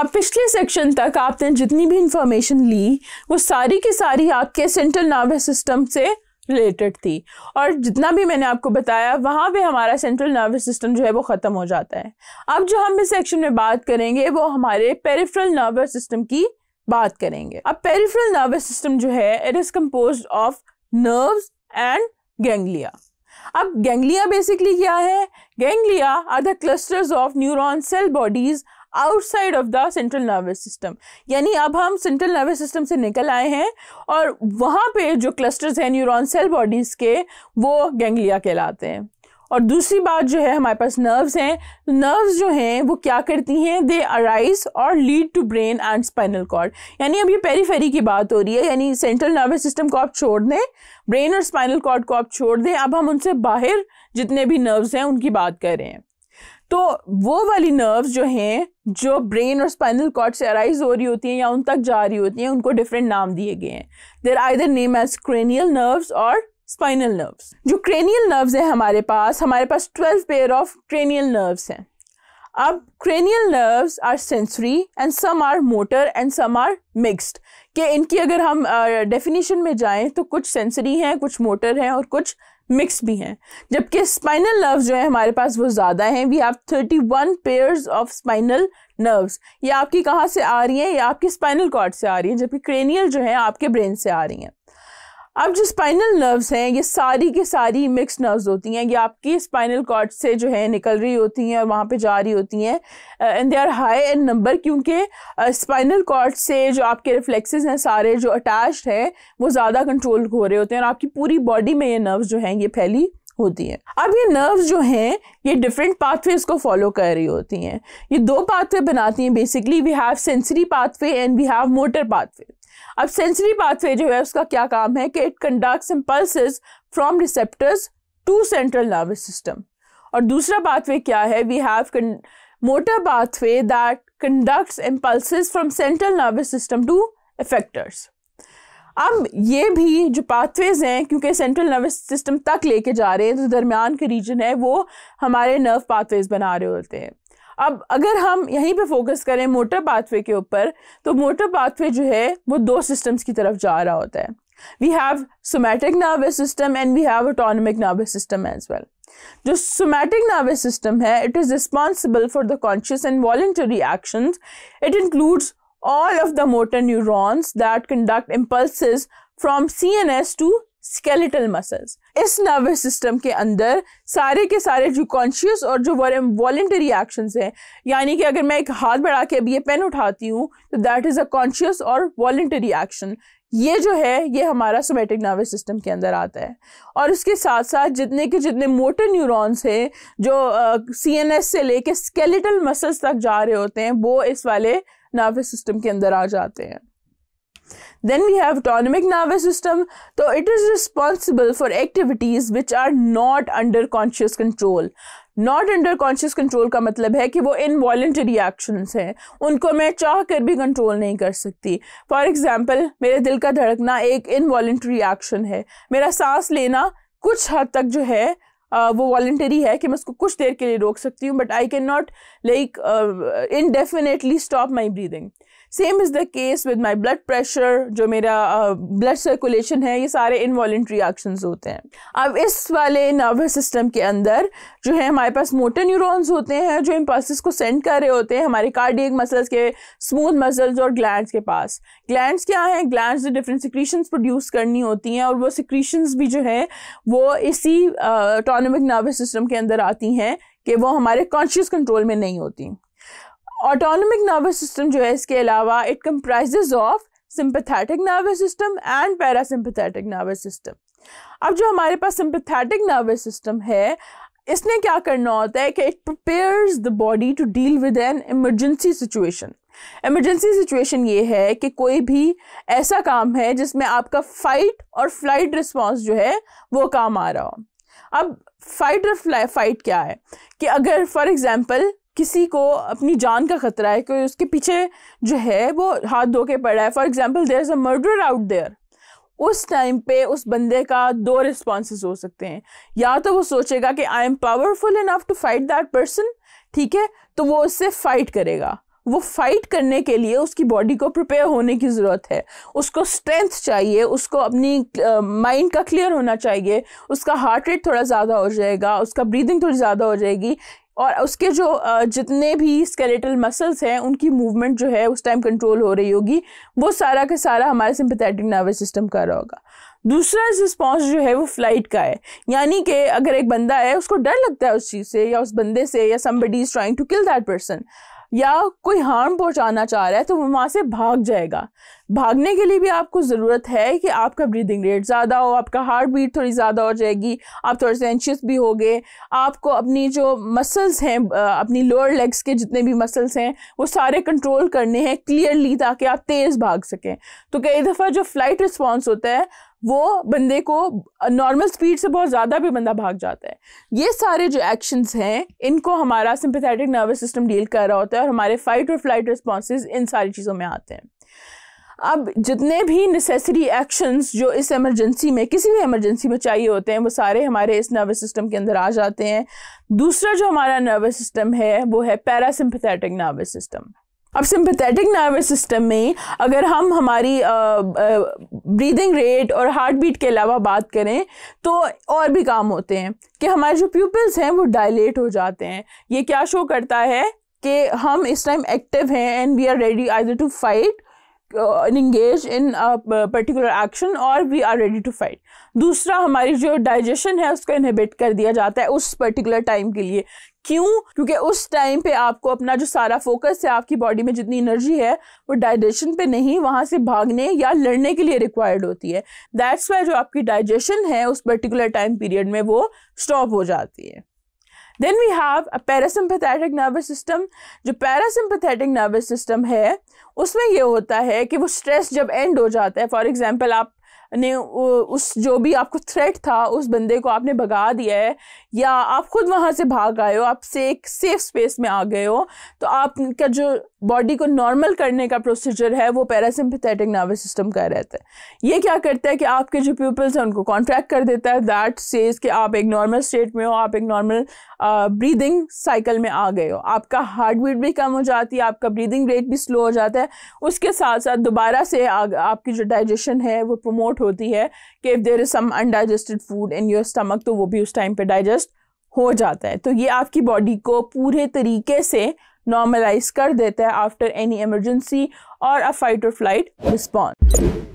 अब पिछले सेक्शन तक आपने जितनी भी इंफॉर्मेशन ली वो सारी की सारी आपके सेंट्रल नर्वस सिस्टम से रिलेटेड थी और जितना भी मैंने आपको बताया वहाँ पे हमारा सेंट्रल नर्वस सिस्टम जो है वो ख़त्म हो जाता है अब जो हम इस सेक्शन में बात करेंगे वो हमारे पेरिफ्रल नर्वस सिस्टम की बात करेंगे अब पेरिफ्रल नर्वस सिस्टम जो है it is compose of nerves and ganglia अब गेंगलिया बेसिकली क्या है ganglia are the clusters of neuron cell bodies outside of the central nervous system यानी अब हम सेंट्रल नर्वस सिस्टम से निकल आए हैं और वहाँ पे जो क्लस्टर्स हैं न्यूरॉन सेल बॉडीज़ के वो गेंगलिया कहलाते हैं और दूसरी बात जो है हमारे पास नर्व्स हैं तो नर्व्स जो हैं वो क्या करती हैं दे अराइज और lead to brain and spinal cord यानी अब ये पेरीफेरी की बात हो रही है यानी सेंट्रल नर्वस सिस्टम को आप छोड़ दें ब्रेन और स्पाइनल कॉर्ड को आप छोड़ दें अब हम उनसे बाहर जितने भी नर्व्स हैं उनकी बात कर रहे हैं तो वो वाली नर्व्स जो हैं जो ब्रेन और स्पाइनल कॉर्ड से अराइज हो रही होती हैं या उन तक जा रही होती हैं उनको डिफरेंट नाम दिए गए हैं there their name as cranial nerves और स्पाइनल नर्व्स जो क्रेनियल नर्व्स हैं हमारे पास हमारे पास twelve pair of cranial nerves हैं अब cranial nerves are sensory and some are motor and some are mixed कि इनकी अगर हम डेफिनेशन uh, में जाएं तो कुछ सेंसरी हैं कुछ मोटर हैं और कुछ मिक्स भी हैं जबकि स्पाइनल नर्व्स जो है हमारे पास वो ज़्यादा हैं we have thirty one pairs of spinal nerves ये आपकी कहाँ से आ रही हैं ये आपकी स्पाइनल कॉर्ड से आ रही हैं जबकि क्रेनियल जो है आपके ब्रेन से आ रही हैं अब जो स्पाइनल नर्व्स हैं ये सारी के सारी मिक्स नर्व्स होती हैं ये आपकी स्पाइनल कॉर्ड से जो है निकल रही होती हैं और वहाँ पे जा रही होती हैं and they are high in number क्योंकि स्पाइनल कॉर्ड से जो आपके रिफ्लेक्सेस हैं सारे जो अटैच्ड हैं वो ज़्यादा कंट्रोल हो रहे होते हैं और आपकी पूरी बॉडी में ये नर्व्स जो हैं ये फैली होती है अब ये नर्व्स जो हैं ये डिफरेंट पाथवेज को फॉलो कर रही होती हैं ये दो पाथवे बनाती हैं basically we have sensory pathway and we have motor pathway अब सेंसरी पाथवे जो है उसका क्या काम है कि it conduct impulse from receptors to central nervous system और दूसरा पाथवे क्या है we have motor pathway that conducts impulse from central nervous system to effectors अब ये भी जो पाथवेज हैं क्योंकि सेंट्रल नर्वस सिस्टम तक लेके जा रहे हैं तो दरमियान के रीजन है वो हमारे नर्व पाथवेज बना रहे होते हैं अब अगर हम यहीं पे फोकस करें मोटर पाथवे के ऊपर तो मोटर पाथवे जो है वो दो सिस्टम्स की तरफ जा रहा होता है we have somatic nervous system and we have autonomic nervous system as well जो सोमैटिक नर्वस सिस्टम है it is responsible for the conscious and voluntary action it includes all of the motor neurons that conduct impulses from CNS to skeletal muscles इस nervous system के अंदर सारे के सारे जो conscious और जो वॉलेंटरी actions हैं यानी कि अगर मैं एक हाथ बढ़ा के अभी ये पेन उठाती हूँ तो दैट इज़ अ कॉन्शियस और voluntary एक्शन ये जो है ये हमारा सोमेटिक नर्वस सिस्टम के अंदर आता है और उसके साथ साथ जितने के जितने मोटर न्यूरॉन्स हैं जो सी एन एस से लेके स्केलेटल मसल्स तक जा रहे होते हैं वो इस वाले नर्वस सिस्टम के अंदर आ जाते हैं then we have autonomic nervous system तो it is responsible for activities which are not under conscious control not under conscious control का मतलब है कि वो इन इनवॉल्ट्री एक्शंस हैं उनको मैं चाह कर भी कंट्रोल नहीं कर सकती फॉर एग्जाम्पल मेरे दिल का धड़कना एक इन इनवॉल्ट्री एक्शन है मेरा सांस लेना कुछ हद तक जो है वो वॉल्टरी है कि मैं उसको कुछ देर के लिए रोक सकती हूँ but I can not like indefinitely stop my breathing same is the case with my blood pressure जो मेरा ब्लड uh, सर्कुलेशन है ये सारे इनवॉल्ट्री एक्शंस होते हैं अब इस वाले नर्वस सिस्टम के अंदर जो है हमारे पास मोटर न्यूरॉन्स होते हैं जो इम्पल्सिस को सेंड कर रहे होते हैं हमारे कार्डियक मसल्स के स्मूथ मसल्स और ग्लैंड्स के पास ग्लैंड्स क्या हैं ग्लैंड्स जो डिफरेंट सिक्रीशंस प्रोड्यूस करनी होती हैं और वो सिक्रीशंस भी जो है वो इसी ऑटोनोमिक नर्वस सिस्टम के अंदर आती हैं कि वो हमारे कॉन्शियस कंट्रोल में नहीं होती ऑटोनोमिक नर्वस सिस्टम जो है इसके अलावा it comprise of sympathetic nervous system and parasympathetic nervous system अब जो हमारे पास सिंपथैटिक नर्वस सिस्टम है इसने क्या करना होता है कि it prepares the body to deal with an emergency situation emergency situation ये है कि कोई भी ऐसा काम है जिसमें आपका फाइट और फ्लाइट रिस्पॉन्स जो है वो काम आ रहा हो अब फाइट और फाइट क्या है कि अगर फॉर एग्ज़ाम्पल किसी को अपनी जान का खतरा है कोई उसके पीछे जो है वो हाथ धो के पड़ा है for example there is a murder out there उस टाइम पे उस बंदे का दो रिस्पॉन्स हो सकते हैं या तो वो सोचेगा कि I am powerful enough to fight that person ठीक है तो वो उससे फाइट करेगा वो फाइट करने के लिए उसकी बॉडी को प्रिपेयर होने की ज़रूरत है उसको स्ट्रेंथ चाहिए उसको अपनी माइंड uh, का क्लियर होना चाहिए उसका हार्ट रेट थोड़ा ज़्यादा हो जाएगा उसका ब्रीदिंग थोड़ी ज़्यादा हो जाएगी और उसके जो जितने भी स्केलेटल मसल्स हैं उनकी मूवमेंट जो है उस टाइम कंट्रोल हो रही होगी वो सारा का सारा हमारे सिंपथेटिक नर्वस सिस्टम का रहा होगा दूसरा रिस्पॉन्स जो है वो फ्लाइट का है यानी कि अगर एक बंदा है उसको डर लगता है उस चीज़ से या उस बंदे से या somebody is trying to kill that person या कोई हार्म पहुंचाना चाह रहा है तो वो वहाँ से भाग जाएगा भागने के लिए भी आपको ज़रूरत है कि आपका ब्रीदिंग रेट ज़्यादा हो आपका हार्ट बीट थोड़ी ज़्यादा हो जाएगी आप थोड़े से एंशियस भी हो गए आपको अपनी जो मसल्स हैं अपनी लोअर लेग्स के जितने भी मसल्स हैं वो सारे कंट्रोल करने हैं क्लियरली ताकि आप तेज़ भाग सकें तो कई दफ़ा जो फ्लाइट रिस्पॉन्स होता है वो बंदे को नॉर्मल स्पीड से बहुत ज़्यादा भी बंदा भाग जाता है ये सारे जो एक्शंस हैं इनको हमारा सिंपथेटिक नर्वस सिस्टम डील कर रहा होता है और हमारे fight or flight response in सारी चीज़ों में आते हैं अब जितने भी नेसेसरी एक्शंस जो इस एमरजेंसी में किसी भी एमरजेंसी में चाहिए होते हैं वो सारे हमारे इस नर्वस सिस्टम के अंदर आ जाते हैं दूसरा जो हमारा नर्वस सिस्टम है वो है पैरासिम्पथेटिक नर्वस सिस्टम अब सिंपथेटिक नर्वस सिस्टम में अगर हम हमारी ब्रीदिंग रेट और हार्ट बीट के अलावा बात करें तो और भी काम होते हैं कि हमारे जो प्यूपल्स हैं वो डायलेट हो जाते हैं ये क्या शो करता है कि हम इस टाइम एक्टिव हैं and we are ready I to fight engage uh, in in a uh, particular action और we are ready to fight. दूसरा हमारी जो digestion है उसको inhibit कर दिया जाता है उस particular time के लिए क्यों क्योंकि उस टाइम पे आपको अपना जो सारा फोकस है आपकी बॉडी में जितनी एनर्जी है वो डाइजेशन पे नहीं वहाँ से भागने या लड़ने के लिए रिक्वायर्ड होती है दैट्स वाई जो आपकी डाइजेशन है उस पर्टिकुलर टाइम पीरियड में वो स्टॉप हो जाती है then we have a parasympathetic nervous system जो पैरासिम्पथेटिक नर्वस सिस्टम है उसमें ये होता है कि वो स्ट्रेस जब एंड हो जाता है फॉर एग्जाम्पल आप ने उस जो भी आपको थ्रेट था उस बंदे को आपने भगा दिया है या आप खुद वहाँ से भाग आए हो आप से एक सेफ स्पेस में आ गए हो तो आपका जो बॉडी को नॉर्मल करने का प्रोसीजर है वो पैरासिम्पथेटिक नर्वस सिस्टम का रहता है ये क्या करता है कि आपके जो पीपल्स हैं उनको कॉन्ट्रैक्ट कर देता है दैट सेज कि आप एक नॉर्मल स्टेट में हो आप एक नॉर्मल ब्रीदिंग साइकिल में आ गए हो आपका हार्ट बीट भी कम हो जाती है आपका ब्रीदिंग रेट भी स्लो हो जाता है उसके साथ साथ दोबारा से आ, आपकी जो डाइजेशन है वो प्रमोट आउट होती है कि if there is some undigested food in your stomach तो वो भी उस टाइम पे डाइजेस्ट हो जाता है तो ये आपकी बॉडी को पूरे तरीके से नॉर्मलाइज कर देता है after any emergency or a fight or flight response